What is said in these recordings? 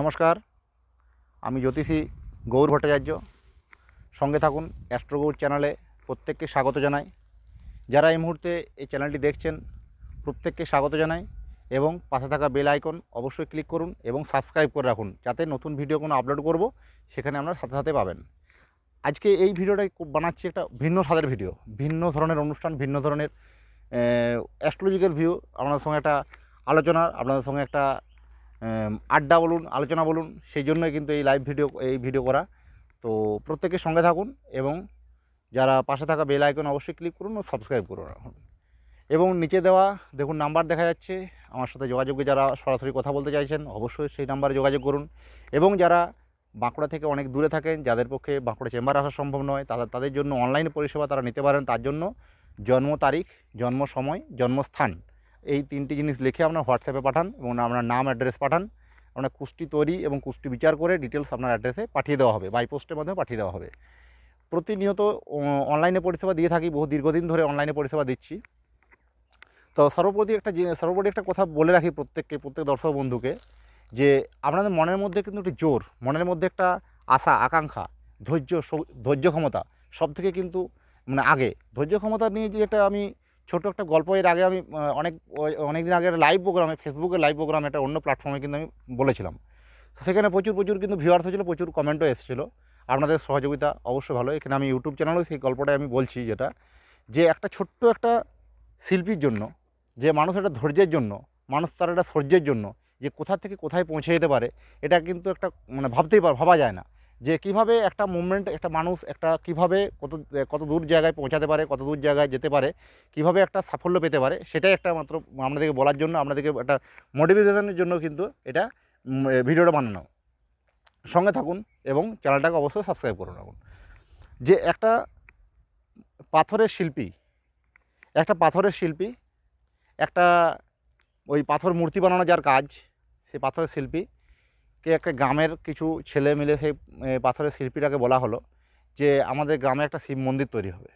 নমস্কার আমি জ্যোতিষী গৌর ভট্টাচার্য সঙ্গে থাকুন অ্যাস্ট্রোগৌর চ্যানেলে প্রত্যেককে স্বাগত জানাই যারা এই মুহূর্তে এই চ্যানেলটি দেখছেন প্রত্যেককে স্বাগত জানাই এবং পাশে থাকা বেল আইকন অবশ্যই ক্লিক করুন এবং সাবস্ক্রাইব করে রাখুন যাতে নতুন ভিডিও কোনো আপলোড করব সেখানে আপনারা সাথে সাথে পাবেন আজকে এই খুব বানাচ্ছি একটা ভিন্ন স্বাদের ভিডিও ভিন্ন ধরনের অনুষ্ঠান ভিন্ন ধরনের অ্যাস্ট্রোলজিক্যাল ভিউ আপনাদের সঙ্গে একটা আলোচনা আপনাদের সঙ্গে একটা আড্ডা বলুন আলোচনা বলুন সেই জন্যই কিন্তু এই লাইভ ভিডিও এই ভিডিও করা তো প্রত্যেকের সঙ্গে থাকুন এবং যারা পাশে থাকা বেল আইকন অবশ্যই ক্লিক করুন ও সাবস্ক্রাইব করুন এবং নিচে দেওয়া দেখুন নাম্বার দেখা যাচ্ছে আমার সাথে যোগাযোগে যারা সরাসরি কথা বলতে চাইছেন অবশ্যই সেই নাম্বারে যোগাযোগ করুন এবং যারা বাঁকুড়া থেকে অনেক দূরে থাকেন যাদের পক্ষে বাঁকুড়া চেম্বার আসা সম্ভব নয় তারা তাদের জন্য অনলাইন পরিষেবা তারা নিতে পারেন তার জন্য জন্ম তারিখ জন্ম সময় জন্মস্থান এই তিনটি জিনিস লিখে আপনার হোয়াটসঅ্যাপে পাঠান এবং আপনার নাম অ্যাড্রেস পাঠান আপনার কুষ্টি তৈরি এবং কুষ্টি বিচার করে ডিটেলস আপনার অ্যাড্রেসে পাঠিয়ে দেওয়া হবে বাইপোস্টের মাধ্যমে পাঠিয়ে দেওয়া হবে প্রতিনিয়ত অনলাইনে পরিষেবা দিয়ে থাকি বহু দীর্ঘদিন ধরে অনলাইনে পরিষেবা দিচ্ছি তো সর্বোপরি একটা সর্বোপরি একটা কথা বলে রাখি প্রত্যেককে প্রত্যেক দর্শক বন্ধুকে যে আপনাদের মনের মধ্যে কিন্তু একটি জোর মনের মধ্যে একটা আশা আকাঙ্ক্ষা ধৈর্য ধৈর্য ক্ষমতা সব থেকে কিন্তু মানে আগে ধৈর্য ক্ষমতা নিয়ে যে একটা আমি ছোট একটা গল্প এর আগে আমি অনেক অনেক দিন আগের লাইভ প্রোগ্রামে ফেসবুকে লাইভ প্রোগ্রামে একটা অন্য প্ল্যাটফর্মে কিন্তু আমি বলেছিলাম সেখানে প্রচুর প্রচুর কিন্তু ভিউয়ার্স হয়েছিলো প্রচুর কমেন্টও এসেছিলো আপনাদের সহযোগিতা অবশ্যই ভালো এখানে আমি ইউটিউব চ্যানেলেও সেই গল্পটাই আমি বলছি যেটা যে একটা ছোট্ট একটা শিল্পীর জন্য যে মানুষ একটা ধৈর্যের জন্য মানুষ তার একটা সহ্যের জন্য যে কোথা থেকে কোথায় পৌঁছে যেতে পারে এটা কিন্তু একটা মানে ভাবতেই পার ভাবা যায় না যে কিভাবে একটা মুভমেন্ট একটা মানুষ একটা কিভাবে কত কত দূর জায়গায় পৌঁছাতে পারে কত দূর জায়গায় যেতে পারে কিভাবে একটা সাফল্য পেতে পারে সেটাই একটা মাত্র আপনাদেরকে বলার জন্য আপনাদেরকে একটা মোটিভেশনের জন্য কিন্তু এটা ভিডিওটা বানানো সঙ্গে থাকুন এবং চ্যানেলটাকে অবশ্যই সাবস্ক্রাইব করে রাখুন যে একটা পাথরের শিল্পী একটা পাথরের শিল্পী একটা ওই পাথর মূর্তি বানানো যার কাজ সেই পাথরের শিল্পী কে একটা গ্রামের কিছু ছেলে মিলে সেই পাথরের শিল্পীটাকে বলা হলো যে আমাদের গ্রামে একটা শিব মন্দির তৈরি হবে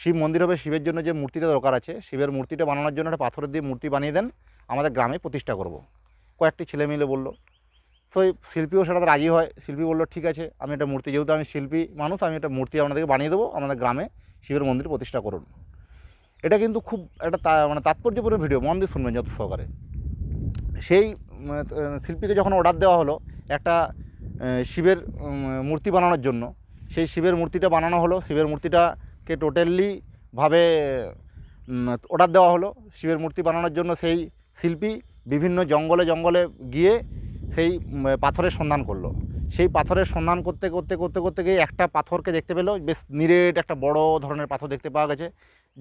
শিব মন্দির হবে শিবের জন্য যে মূর্তিটা দরকার আছে শিবের মূর্তিটা বানানোর জন্য একটা পাথরের দিয়ে মূর্তি বানিয়ে দেন আমাদের গ্রামে প্রতিষ্ঠা করব। কয়েকটি ছেলে মিলে বললো তো শিল্পীও সেটাতে রাজি হয় শিল্পী বললো ঠিক আছে আমি একটা মূর্তি যেহেতু আমি শিল্পী মানুষ আমি একটা মূর্তি আপনাদেরকে বানিয়ে দেবো আমাদের গ্রামে শিবের মন্দির প্রতিষ্ঠা করুন এটা কিন্তু খুব একটা মানে তাৎপর্যপূর্ণ ভিডিও মন্দির শুনবেন যত সহকারে সেই মানে, শিল্পীকে যখন অর্ডার দেওয়া হলো একটা শিবের মূর্তি বানানোর জন্য সেই শিবের মূর্তিটা বানানো হলো শিবের মূর্তিটাকে টোটালিভাবে অর্ডার দেওয়া হলো শিবের মূর্তি বানানোর জন্য সেই শিল্পী বিভিন্ন জঙ্গলে জঙ্গলে গিয়ে সেই পাথরের সন্ধান করলো সেই পাথরের সন্ধান করতে করতে করতে করতে গিয়ে একটা পাথরকে দেখতে পেলো বেশ নিরেট একটা বড় ধরনের পাথর দেখতে পাওয়া গেছে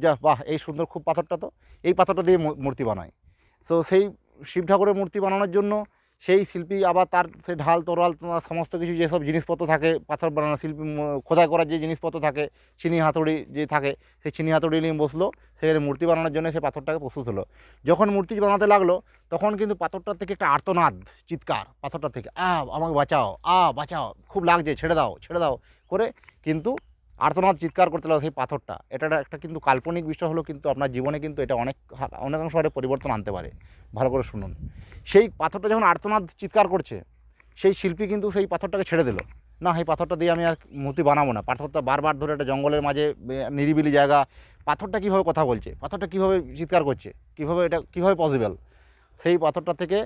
যা বাহ এই সুন্দর খুব পাথরটা তো এই পাথরটা দিয়ে মূর্তি বানায় তো সেই শিব ঠাকুরের মূর্তি বানানোর জন্য সেই শিল্পী আবার তার সে ঢাল তোরাল সমস্ত কিছু যেসব জিনিসপত্র থাকে পাথর বানানো শিল্পী খোদাই করার যে জিনিসপত্র থাকে চিনি হাতুড়ি যে থাকে সেই চিনি হাতুড়ি নিয়ে বসলো সেখানে মূর্তি বানানোর জন্য সে পাথরটাকে প্রস্তুত হলো যখন মূর্তি বানাতে লাগলো তখন কিন্তু পাথরটার থেকে একটা আর্তনাদ চিৎকার পাথরটার থেকে আ আমাকে বাঁচাও আ বাঁচাও খুব লাগছে ছেড়ে দাও ছেড়ে দাও করে কিন্তু আর্তনাদ চিৎকার করতে লাগলো সেই পাথরটা এটা একটা কিন্তু কাল্পনিক বিষয় হলো কিন্তু আপনার জীবনে কিন্তু এটা অনেক অনেকাংশ হারে পরিবর্তন আনতে পারে ভালো করে শুনুন সেই পাথরটা যখন আর্তনাদ চিৎকার করছে সেই শিল্পী কিন্তু সেই পাথরটাকে ছেড়ে দিল না সেই পাথরটা দিয়ে আমি আর মূর্তি বানাবো না পাথরটা বারবার ধরে একটা জঙ্গলের মাঝে নিরিবিলি জায়গা পাথরটা কীভাবে কথা বলছে পাথরটা কীভাবে চিৎকার করছে কীভাবে এটা কীভাবে পসিবল সেই পাথরটা থেকে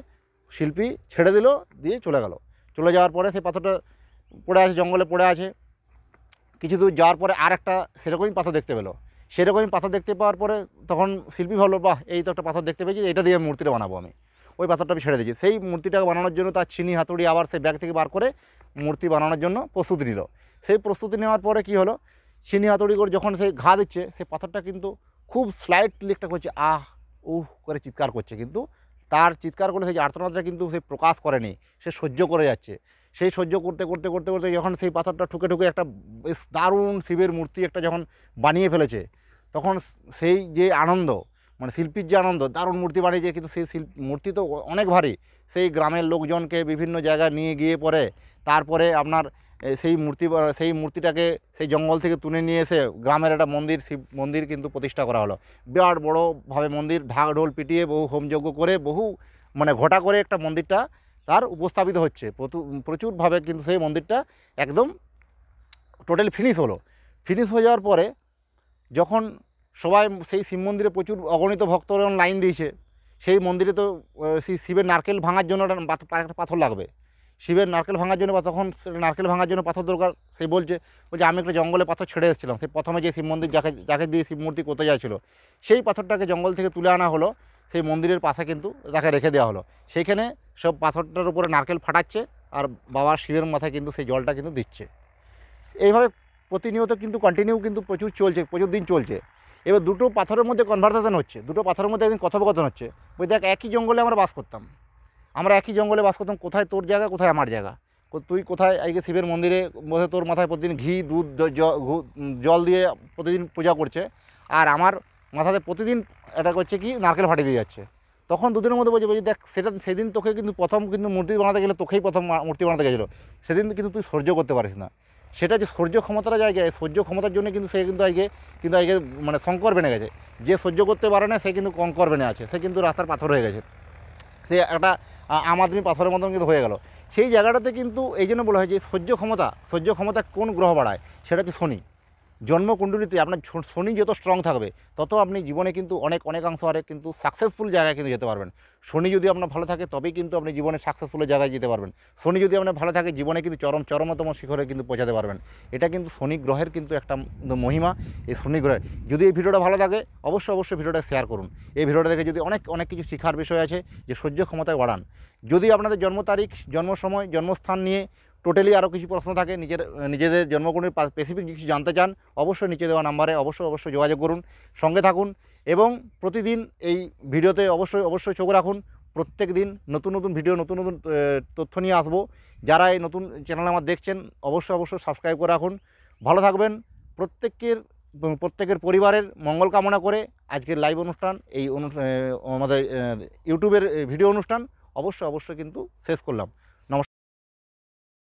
শিল্পী ছেড়ে দিল দিয়ে চলে গেল চলে যাওয়ার পরে সেই পাথরটা পড়ে আছে জঙ্গলে পড়ে আছে কিছু দূর যাওয়ার পরে আর একটা সেরকমই পাথর দেখতে পেলো সেরকমই পাথর দেখতে পাওয়ার পরে তখন শিল্পী ভালো বাহ এই তো একটা পাথর দেখতে পেয়েছি এটা দিয়ে মূর্তিটা বানাবো আমি ওই পাথরটা আমি ছেড়ে দিয়েছি সেই মূর্তিটা বানানোর জন্য তার চিনি হাতুড়ি আবার সেই ব্যাগ থেকে বার করে মূর্তি বানানোর জন্য প্রস্তুতি নিল সেই প্রস্তুতি নেওয়ার পরে কি হলো চিনি হাতুড়ি করে যখন সেই ঘা দিচ্ছে সেই পাথরটা কিন্তু খুব স্লাইটলি একটা করছে আহ উহ করে চিৎকার করছে কিন্তু তার চিৎকার করলে সেই আর্তনাদটা কিন্তু সে প্রকাশ করেনি সে সহ্য করে যাচ্ছে সেই সহ্য করতে করতে করতে করতে যখন সেই পাথরটা ঠুকে ঠুকে একটা দারুণ শিবের মূর্তি একটা যখন বানিয়ে ফেলেছে তখন সেই যে আনন্দ মানে শিল্পীর যে আনন্দ দারুণ মূর্তি বানিয়েছে কিন্তু সেই শিল্প মূর্তি তো অনেক ভারী সেই গ্রামের লোকজনকে বিভিন্ন জায়গায় নিয়ে গিয়ে পরে তারপরে আপনার সেই মূর্তি সেই মূর্তিটাকে সেই জঙ্গল থেকে তুলে নিয়ে এসে গ্রামের একটা মন্দির শিব মন্দির কিন্তু প্রতিষ্ঠা করা হলো বিরাট বড়োভাবে মন্দির ঢাক ঢোল পিটিয়ে বহু হোমযজ্ঞ করে বহু মানে ঘটা করে একটা মন্দিরটা তার উপস্থাপিত হচ্ছে প্রচুরভাবে কিন্তু সেই মন্দিরটা একদম টোটাল ফিনিশ হলো ফিনিশ হয়ে যাওয়ার পরে যখন সবাই সেই শিব মন্দিরে প্রচুর অগণিত ভক্তরা লাইন দিয়েছে সেই মন্দিরে তো সেই শিবের নারকেল ভাঙার জন্য একটা পাথর লাগবে শিবের নারকেল ভাঙার জন্য বা তখন নারকেল ভাঙার জন্য পাথর দরকার সে বলছে বলছে আমি একটা জঙ্গলে পাথর ছেড়ে এসেছিলাম সে প্রথমে যে শিব মন্দির যাকে যাকে দিয়ে শিব মূর্তি করতে যাচ্ছিলো সেই পাথরটাকে জঙ্গল থেকে তুলে আনা হলো সেই মন্দিরের পাশে কিন্তু তাকে রেখে দেওয়া হলো সেইখানে সব পাথরটার উপরে নারকেল ফাটাচ্ছে আর বাবা শিবের মাথায় কিন্তু সেই জলটা কিন্তু দিচ্ছে এইভাবে প্রতিনিয়ত কিন্তু কন্টিনিউ কিন্তু প্রচুর চলছে প্রচুর দিন চলছে এবার দুটো পাথরের মধ্যে কনভার্সেশন হচ্ছে দুটো পাথরের মধ্যে একদিন কথোপকথন হচ্ছে ওই দেখ একই জঙ্গলে আমরা বাস করতাম আমরা একই জঙ্গলে বাস করতাম কোথায় তোর জায়গা কোথায় আমার জায়গা তুই কোথায় আজকে শিবের মন্দিরে বসে তোর মাথায় প্রতিদিন ঘি দুধ জল দিয়ে প্রতিদিন পূজা করছে আর আমার মাথাতে প্রতিদিন এটা করছে কি নারকেল ফাটি দিয়ে যাচ্ছে তখন দুদিনের মধ্যে বলছে বলছি দেখ সেটা সেদিন তোকে কিন্তু প্রথম কিন্তু মূর্তি বানাতে গেলে তোকেই প্রথম মূর্তি বানাতে গেছিলো সেদিন কিন্তু তুই সহ্য করতে পারিস না সেটা যে সহ্য ক্ষমতাটা জায়গায় সহ্য ক্ষমতার জন্য কিন্তু সে কিন্তু আজকে কিন্তু আজকে মানে শঙ্কর বেনে গেছে যে সহ্য করতে পারে না সে কিন্তু কঙ্কর বেনে আছে সে কিন্তু রাস্তার পাথর হয়ে গেছে সে একটা আম আদমি পাথরের মতন কিন্তু হয়ে গেল সেই জায়গাটাতে কিন্তু এই জন্য বলা হয় যে সহ্য ক্ষমতা সহ্য ক্ষমতা কোন গ্রহ বাড়ায় সেটা হচ্ছে শনি জন্মকুণ্ডলিতে আপনার শনি যত স্ট্রং থাকবে তত আপনি জীবনে কিন্তু অনেক অনেকাংশ আরে কিন্তু সাকসেসফুল জায়গায় কিন্তু যেতে পারবেন শনি যদি আপনার ভালো থাকে তবেই কিন্তু আপনি জীবনে সাকসেসফুল জায়গায় যেতে পারবেন শনি যদি আপনার ভালো থাকে জীবনে কিন্তু চরম চরমতম শিখরে কিন্তু পৌঁছাতে পারবেন এটা কিন্তু শনি গ্রহের কিন্তু একটা মহিমা এই শনি গ্রহের যদি এই ভিডিওটা ভালো থাকে অবশ্যই অবশ্যই ভিডিওটা শেয়ার করুন এই ভিডিওটা দেখে যদি অনেক অনেক কিছু শেখার বিষয় আছে যে সহ্য ক্ষমতায় বাড়ান যদি আপনাদের জন্ম তারিখ জন্ম সময় জন্মস্থান নিয়ে টোটালি আরও কিছু প্রশ্ন থাকে নিজের নিজেদের জন্মকুণ্ডের স্পেসিফিক কিছু জানতে চান অবশ্যই নিচে দেওয়া নাম্বারে অবশ্যই অবশ্যই যোগাযোগ করুন সঙ্গে থাকুন এবং প্রতিদিন এই ভিডিওতে অবশ্যই অবশ্যই চোখ রাখুন প্রত্যেক দিন নতুন নতুন ভিডিও নতুন নতুন তথ্য নিয়ে আসবো যারা এই নতুন চ্যানেল আমার দেখছেন অবশ্যই অবশ্যই সাবস্ক্রাইব করে রাখুন ভালো থাকবেন প্রত্যেকের প্রত্যেকের পরিবারের মঙ্গল কামনা করে আজকের লাইভ অনুষ্ঠান এই আমাদের ইউটিউবের ভিডিও অনুষ্ঠান অবশ্যই অবশ্যই কিন্তু শেষ করলাম